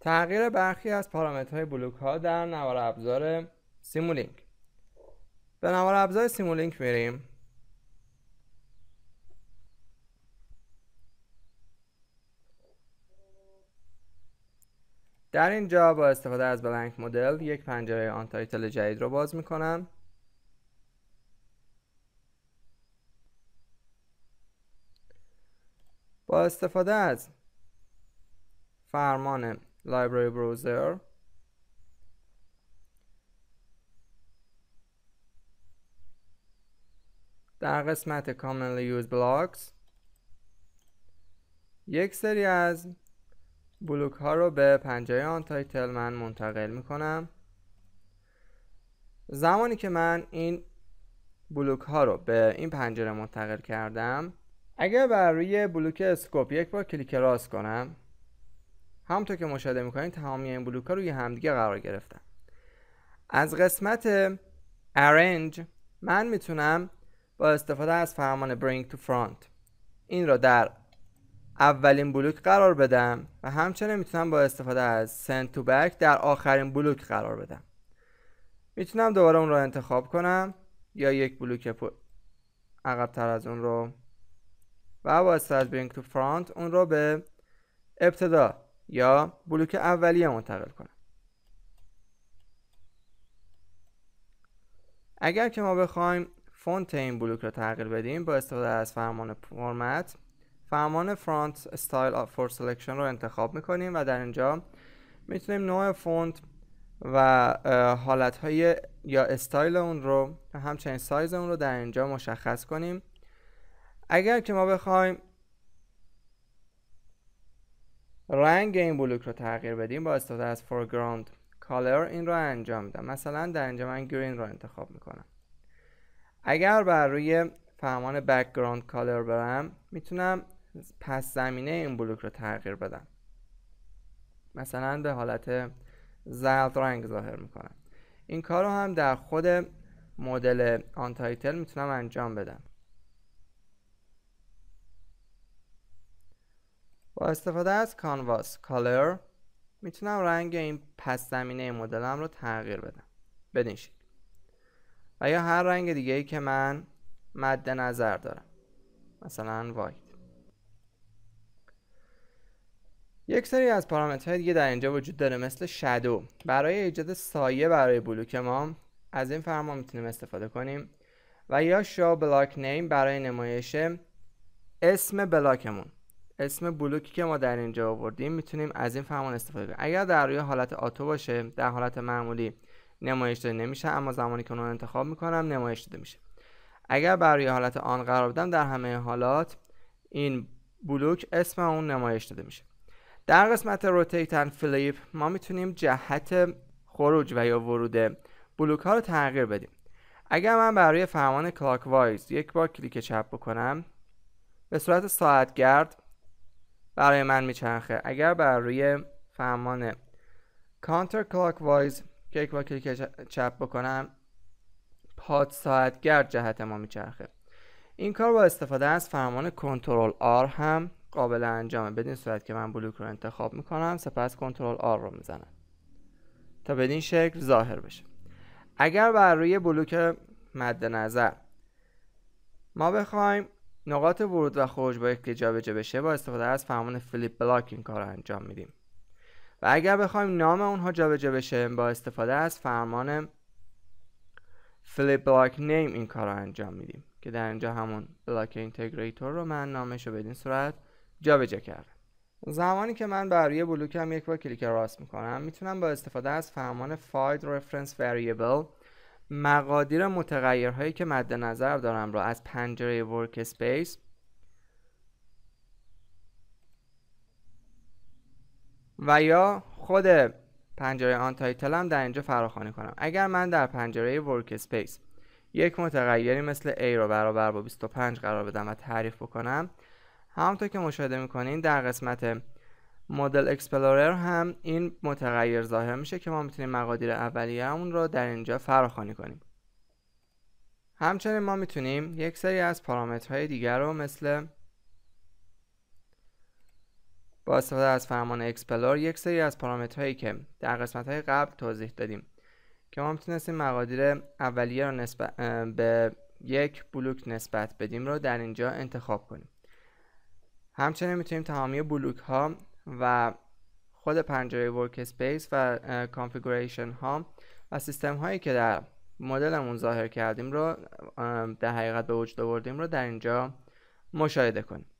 تغییر برخی از پارامترهای بلوک ها در نوار ابزار سیمولینک به نوار ابزار سیمولینک میریم در اینجا با استفاده از بلنک مدل یک پنجره آنتایتل جدید رو باز میکنم با استفاده از فرمان library browser در قسمت commonly used blocks یک سری از بلوک ها رو به پنجره آن تایتل من منتقل می کنم زمانی که من این بلوک ها رو به این پنجره منتقل کردم اگر بر روی بلوک اسکوپ یک بار کلیک راست کنم همونطور که مشاهده میکنید تمامی این بلوک ها روی همدیگه قرار گرفتن از قسمت arrange من میتونم با استفاده از فرمان bring to front این را در اولین بلوک قرار بدم و همچنین میتونم با استفاده از send to back در آخرین بلوک قرار بدم میتونم دوباره اون رو انتخاب کنم یا یک بلوک عقبتر از اون رو و با استفاده از bring to front اون رو به ابتدا یا بلوک اولیه منتقل کنم اگر که ما بخوایم فونت این بلوک رو تغییر بدیم با استفاده از فرمان فرمت فرمان فرانت استایل فور سلکشن رو انتخاب میکنیم و در اینجا میتونیم نوع فونت و حالت های یا استایل اون رو همچنین سایز اون رو در اینجا مشخص کنیم اگر که ما بخوایم رنگ این بلوک رو تغییر بدیم با استفاده از foreground color این رو انجام میدم مثلا در اینجا من گرین رو انتخاب میکنم اگر بر روی فرمان background color برم میتونم پس زمینه این بلوک رو تغییر بدم مثلا به حالت زرد رنگ ظاهر میکنم این کار رو هم در خود مدل آنتایتل میتونم انجام بدم با استفاده از کانواس Color میتونم رنگ این پس زمینه مدلم رو تغییر بدم بدین شکل و یا هر رنگ دیگه ای که من مد نظر دارم مثلا وایت یک سری از پارامترهای دیگه در اینجا وجود داره مثل شدو برای ایجاد سایه برای بلوک ما از این فرمان میتونیم استفاده کنیم و یا شو بلاک نیم برای نمایش اسم بلاکمون اسم بلوکی که ما در اینجا آوردیم میتونیم از این فرمان استفاده کنیم اگر در روی حالت آتو باشه در حالت معمولی نمایش داده نمیشه اما زمانی که اون انتخاب میکنم نمایش داده میشه اگر برای حالت آن قرار بدم در همه حالات این بلوک اسم اون نمایش داده میشه در قسمت روتیت اند فلیپ ما میتونیم جهت خروج و یا ورود بلوک ها رو تغییر بدیم اگر من برای فرمان کلاک وایز یک بار کلیک چپ بکنم به صورت ساعتگرد برای من میچرخه اگر بر روی فرمان کانتر کلاک وایز کلیک با کلیک چپ بکنم پاد گرد جهت ما میچرخه این کار با استفاده از فرمان کنترل آر هم قابل انجامه بدین صورت که من بلوک رو انتخاب میکنم سپس کنترل آر رو میزنم تا بدین شکل ظاهر بشه اگر بر روی بلوک مد نظر ما بخوایم نقاط ورود و خروج با یک جابجا بشه با استفاده از فرمان فلیپ بلاک این کار رو انجام میدیم و اگر بخوایم نام اونها جابجا بشه با استفاده از فرمان فلیپ بلاک نیم این کار رو انجام میدیم که در اینجا همون بلاک اینتگریتور رو من نامش رو بدین صورت جابجا کرده. زمانی که من بر روی بلوکم یک بار کلیک راست میکنم میتونم با استفاده از فرمان فاید رفرنس variable مقادیر متغیرهایی که مد نظر دارم را از پنجره ورک اسپیس و یا خود پنجره آن تایتل هم در اینجا فراخوانی کنم اگر من در پنجره ورک اسپیس یک متغیری مثل A را برابر با 25 قرار بدم و تعریف بکنم همونطور که مشاهده میکنین در قسمت مدل اکسپلورر هم این متغیر ظاهر میشه که ما میتونیم مقادیر اولیه اون رو در اینجا فراخوانی کنیم همچنین ما میتونیم یک سری از پارامترهای دیگر رو مثل با استفاده از فرمان اکسپلور یک سری از پارامترهایی که در قسمت های قبل توضیح دادیم که ما میتونستیم مقادیر اولیه رو نسبت به یک بلوک نسبت بدیم رو در اینجا انتخاب کنیم همچنین میتونیم تمامی بلوک ها و خود پنجره ورک اسپیس و کانفیگوریشن ها و سیستم هایی که در مدلمون ظاهر کردیم رو در حقیقت به وجود آوردیم رو در اینجا مشاهده کنیم